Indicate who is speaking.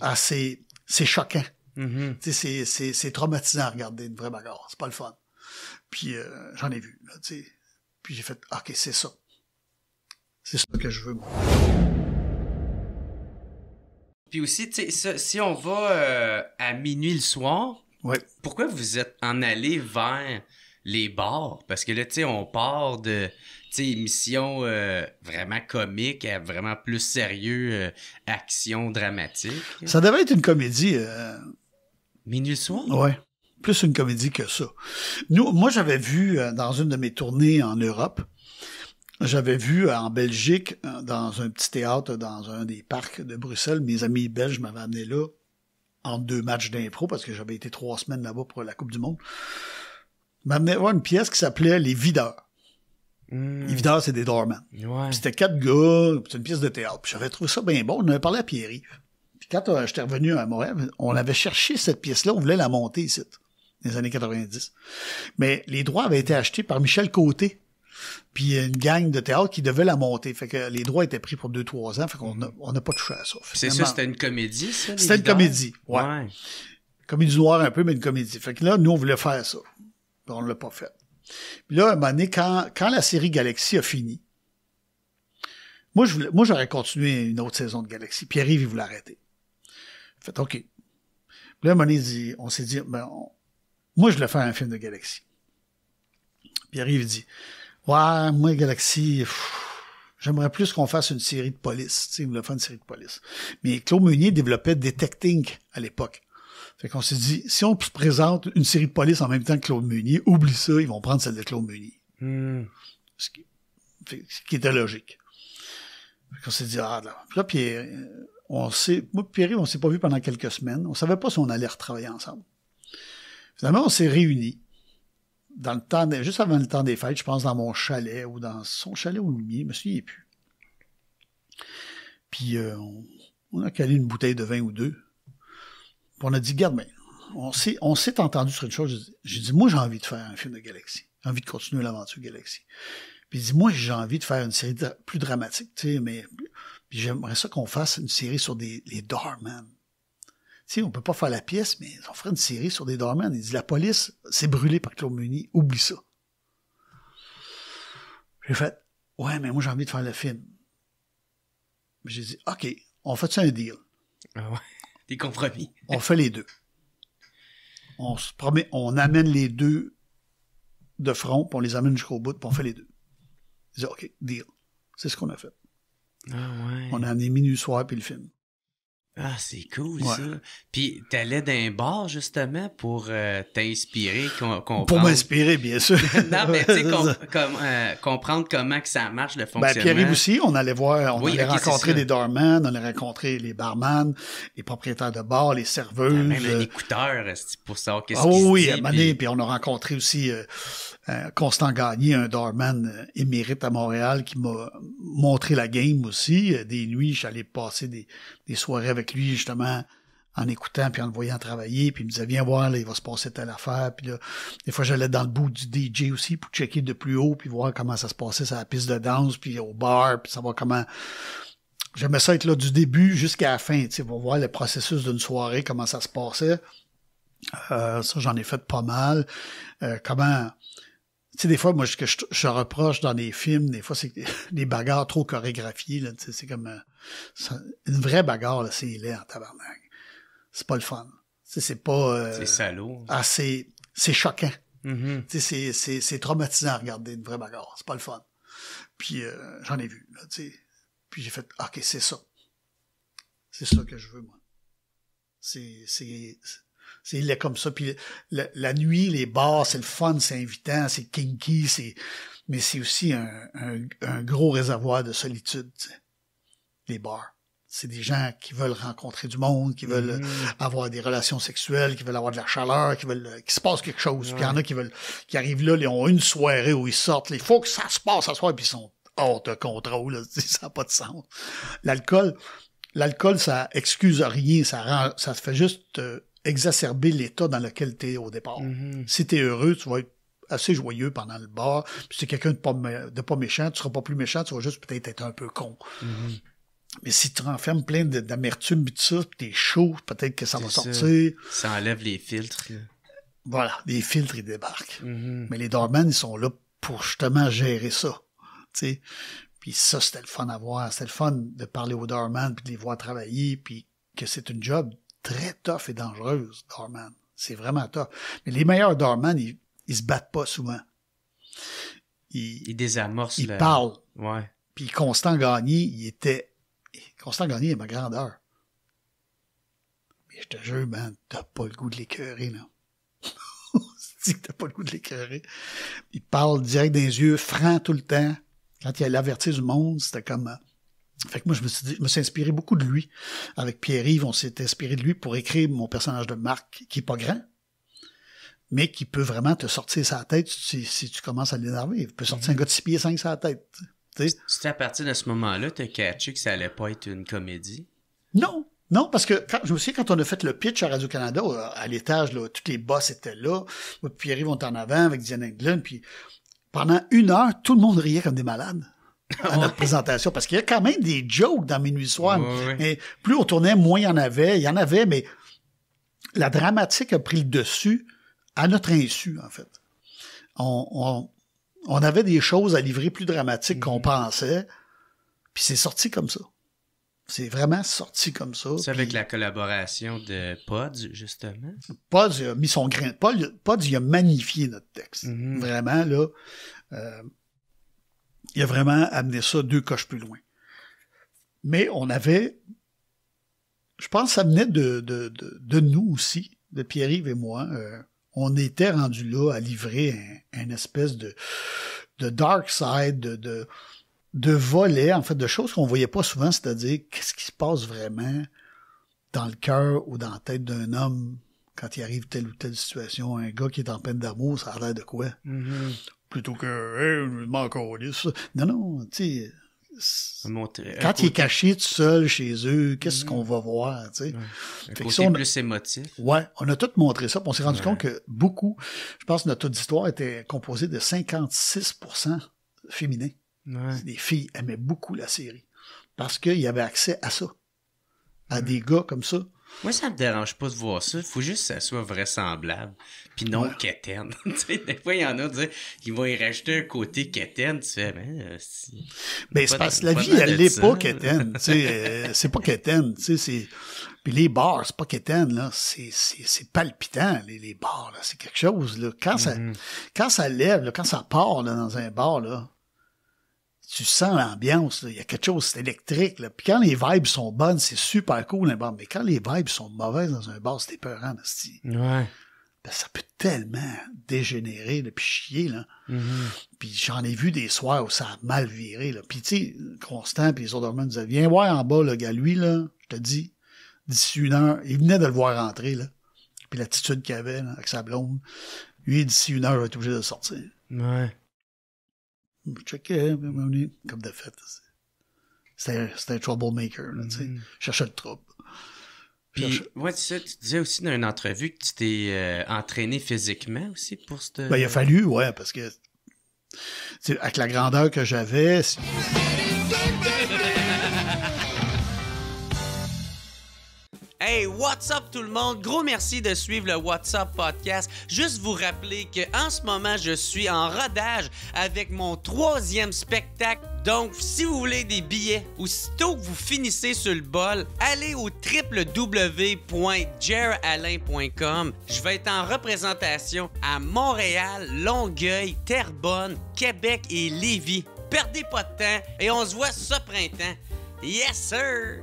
Speaker 1: Ah, c'est, c'est choquant. Mm-hmm. C'est, c'est, traumatisant à regarder une vraie bagarre. C'est pas le fun. Puis euh, j'en ai vu, Puis j'ai fait, OK, c'est ça. C'est ça que je veux. Puis aussi,
Speaker 2: si on va euh, à minuit le soir, pourquoi vous êtes en allé vers les bords, Parce que là, tu sais, on part de émission euh, vraiment comiques à vraiment plus sérieux, euh, action dramatique.
Speaker 1: Ça devait être une comédie. Euh... Ouais. Plus une comédie que ça. Nous, moi, j'avais vu euh, dans une de mes tournées en Europe, j'avais vu en Belgique, dans un petit théâtre, dans un des parcs de Bruxelles, mes amis belges m'avaient amené là en deux matchs d'impro parce que j'avais été trois semaines là-bas pour la Coupe du Monde m'amenait voir une pièce qui s'appelait Les Videurs. Hmm. Les Videurs, c'est des doormans. Ouais. C'était quatre gars, c'est une pièce de théâtre. J'avais trouvé ça bien bon, on avait parlé à Pierre. Puis quand euh, j'étais revenu à Montréal, on avait cherché cette pièce-là, on voulait la monter ici, dans les années 90. Mais les droits avaient été achetés par Michel Côté, puis une gang de théâtre qui devait la monter. Fait que les droits étaient pris pour deux trois ans, fait qu'on n'a pas touché à ça. C'est ça, c'était
Speaker 2: une comédie, ça? C'était une comédie,
Speaker 1: ouais. Comme Comédie noire un peu, mais une comédie. Fait que là, nous, on voulait faire ça. On on l'a pas fait. Puis là, à un moment donné, quand, la série Galaxy a fini, moi, moi, j'aurais continué une autre saison de Galaxy. Pierre-Yves, il voulait arrêter. Fait OK. Puis là, à un moment donné, dit, on s'est dit, ben, moi, je voulais faire un film de Galaxy. Pierre-Yves dit, ouais, moi, Galaxy, j'aimerais plus qu'on fasse une série de police. Tu sais, il voulait faire une série de police. Mais Claude Meunier développait Detecting à l'époque. Fait qu'on s'est dit, si on se présente une série de police en même temps que Claude Meunier, oublie ça, ils vont prendre celle de Claude Meunier. Hmm. Ce, qui, était logique. Fait qu'on s'est dit, ah là. Puis là, Pierre, euh, on s'est, moi Pierre, on s'est pas vu pendant quelques semaines. On savait pas si on allait retravailler ensemble. Finalement, on s'est réunis. Dans le temps, juste avant le temps des fêtes, je pense dans mon chalet ou dans son chalet ou le je me souviens plus. Puis euh, on a calé une bouteille de vin ou deux on a dit, garde, mais on s'est, on s'est entendu sur une chose. J'ai dit, moi, j'ai envie de faire un film de Galaxie. J'ai envie de continuer l'aventure Galaxie. Puis il dit, moi, j'ai envie de faire une série plus dramatique, tu sais, mais j'aimerais ça qu'on fasse une série sur des, les doormen. Tu sais, on peut pas faire la pièce, mais on ferait une série sur des doormen. Il dit, la police s'est brûlée par Claude oublie ça. J'ai fait, ouais, mais moi, j'ai envie de faire le film. J'ai dit, OK, on fait un deal? Ah ouais on fait les deux. On se promet, on amène les deux de front, puis on les amène jusqu'au bout, puis on fait les deux. OK, deal. C'est ce qu'on a fait. Ah ouais. On a amené Minuit Soir puis le film. Ah, c'est cool ça.
Speaker 2: Puis t'allais d'un bar justement pour euh, t'inspirer, qu'on comprendre. Pour m'inspirer, bien sûr. non, mais tu sais, euh, comprendre comment que ça marche le ben, fonctionnement. Ben, Pierre-Yves aussi,
Speaker 1: on allait voir, on allait rencontrer des doormen, on allait rencontrer les barman, les propriétaires de bars, les serveuses. Ah, même un euh, écouteur pour savoir qu'est-ce ah, oui, à puis... puis on a rencontré aussi euh, Constant Gagné, un doorman euh, émérite à Montréal qui m'a montré la game aussi. Euh, des nuits, j'allais passer des, soirées avec lui justement en écoutant puis en le voyant travailler puis il me disait viens voir là il va se passer telle affaire puis là des fois j'allais dans le bout du DJ aussi pour checker de plus haut puis voir comment ça se passait sur la piste de danse puis au bar puis savoir comment j'aimais ça être là du début jusqu'à la fin tu sais voir le processus d'une soirée comment ça se passait ça j'en ai fait pas mal comment sais, des fois, moi, ce que je, reproche dans les films, des fois, c'est des bagarres trop chorégraphiées. Là, c'est comme une vraie bagarre, là, c'est lait en tabarnak. C'est pas le fun. c'est pas. Euh, c'est salaud. Ah, c'est, c'est choquant. mm sais, c'est, c'est, c'est traumatisant à regarder une vraie bagarre. C'est pas le fun. Puis euh, j'en ai vu. Là, sais. Puis j'ai fait ah, OK, c'est ça. C'est ça que je veux, moi. C'est. c'est c'est il est comme ça. Puis la, nuit, les bars, c'est le fun, c'est invitant, c'est kinky, c'est mais c'est aussi un, un, gros réservoir de solitude. Les bars. C'est des gens qui veulent rencontrer du monde, qui veulent mm-hmm. avoir des relations sexuelles, qui veulent avoir de la chaleur, qui veulent euh, qu'il se passe quelque chose. Puis il y en a qui veulent qui arrivent là, ils ont une soirée où ils sortent. Il faut que ça se passe à soir, puis ils sont hors de contrôle. ça n'a pas de sens. L'alcool, l'alcool, ça excuse rien, ça rend, ça fait juste exacerber l'état dans lequel tu es au départ. Mhm. Si tu es heureux, tu vas être assez joyeux pendant le bar. Puis si tu es quelqu'un de pas, de pas méchant, tu seras pas plus méchant, tu vas juste peut-être être un peu con. Mhm. Mais si tu renfermes plein d'amertume et tout ça, t'es chaud, peut-être que ça va sortir.
Speaker 2: Ça enlève les filtres.
Speaker 1: Voilà, les filtres, ils débarquent. Mhm. Mais les dormans, ils sont là pour justement gérer ça. sais. Puis ça, c'était le fun à voir. C'était le fun de parler aux dormans, puis de les voir travailler, puis que c'est une job très tough et dangereuse, Dorman. C'est vraiment tough. Mais les meilleurs Dorman, ils, ils se battent pas souvent. Ils, ils désamorcent. Ils parlent. Ouais. Puis Constant Gagné, il était. Constant Gagné est ma grandeur. Mais je te jure, man, t'as pas le goût de l'écœurer, là. dit que t'as pas le goût de l'écœurer. Il parle direct les yeux, franc tout le temps. Quand il allait avertir du monde, c'était comme euh, fait que moi, je me suis, inspiré beaucoup de lui. Avec Pierre-Yves, on s'est inspiré de lui pour écrire mon personnage de Marc, qui est pas grand, mais qui peut vraiment te sortir sa tête si, tu commences à l'énerver. Il peut sortir un gars de 6 pieds 5 sa tête. C'était à
Speaker 2: partir de ce moment-là, as catché que ça allait pas être une comédie?
Speaker 1: Non! Non, parce que je me souviens quand on a fait le pitch à Radio-Canada, à l'étage, là, tous les boss étaient là, Pierre-Yves, en avant avec Diane Englund, puis pendant une heure, tout le monde riait comme des malades à notre présentation, parce qu'il y a quand même des jokes dans Minuit Soir. Ouais, plus on tournait, moins il y en avait. Il y en avait, mais la dramatique a pris le dessus à notre insu, en fait. On, avait des choses à livrer plus dramatiques qu'on mm-hmm. pensait, puis c'est sorti comme ça. C'est vraiment sorti comme ça. C'est
Speaker 2: avec la collaboration de Pods, justement.
Speaker 1: Pods a mis son grain. Pods, il a magnifié notre texte. Mm-hmm. Vraiment, là. Euh, il a vraiment amené ça deux coches plus loin. Mais on avait, je pense ça venait de, de, de, nous aussi, de Pierre-Yves et moi. Euh, on était rendu là à livrer un, espèce de, de dark side, de, de, de volet, en fait, de choses qu'on voyait pas souvent, c'est-à-dire qu'est-ce qui se passe vraiment dans le cœur ou dans la tête d'un homme quand il arrive telle ou telle situation, un gars qui est en peine d'amour, ça a l'air de quoi? Mm-hmm plutôt que hey, je dit ça ». Non, non, tu sais. Quand il est caché tout seul chez eux, qu'est-ce qu'on va voir, tu sais?
Speaker 2: Ouais. on plus émotif.
Speaker 1: Ouais, on a tout montré ça, on s'est rendu compte que beaucoup, je pense que notre auditoire était composé de 56% féminins. Ouais. Les filles aimaient beaucoup la série parce qu'il y avait accès à ça, à des gars comme ça.
Speaker 2: Moi, ça me dérange pas de voir ça. il faut juste que ça soit vraisemblable. Puis non ouais. des fois, il y en a qui vont y rajouter un côté quétaine. Tu sais, ben, euh, mais. c'est parce que la vie, elle n'est pas quétaine.
Speaker 1: Euh, c'est pas quétaine. Puis les bars, c'est pas quétaine. là. C'est palpitant, les, bars. C'est quelque chose. Là. Quand, ça, mm-hmm. lève, quand ça part dans un bar, là tu sens l'ambiance, il y a quelque chose électrique. Puis quand les vibes sont bonnes, c'est super cool un bar. Mais quand les vibes sont mauvaises dans un bar, c'est épeurant, c'est... Ouais. Ben, ça peut tellement dégénérer, le puis chier, là. Mm-hmm. Puis j'en ai vu des soirs où ça a mal viré, là. Puis tu sais, Constant, puis les autres hommes disaient, viens voir en bas, le gars, lui, là, je te dis, d'ici une heure, il venait de le voir rentrer, là. Puis l'attitude qu'il avait, avec sa blonde, lui, d'ici une heure, il va être obligé de sortir. Ouais comme de fait, c'était un troublemaker, là, mm le trouble.
Speaker 2: Puis, tu, disais aussi dans une entrevue que tu t'es entraîné physiquement aussi pour ce. Ben, il a fallu, ouais,
Speaker 1: parce que. Avec la grandeur que j'avais.
Speaker 2: Hey, what's up tout le monde? Gros merci de suivre le What's Up podcast. Juste vous rappeler que en ce moment, je suis en rodage avec mon troisième spectacle. Donc, si vous voulez des billets, ou aussitôt que vous finissez sur le bol, allez au alain.com Je vais être en représentation à Montréal, Longueuil, Terrebonne, Québec et Lévis. Perdez pas de temps et on se voit
Speaker 1: ce printemps. Yes, sir!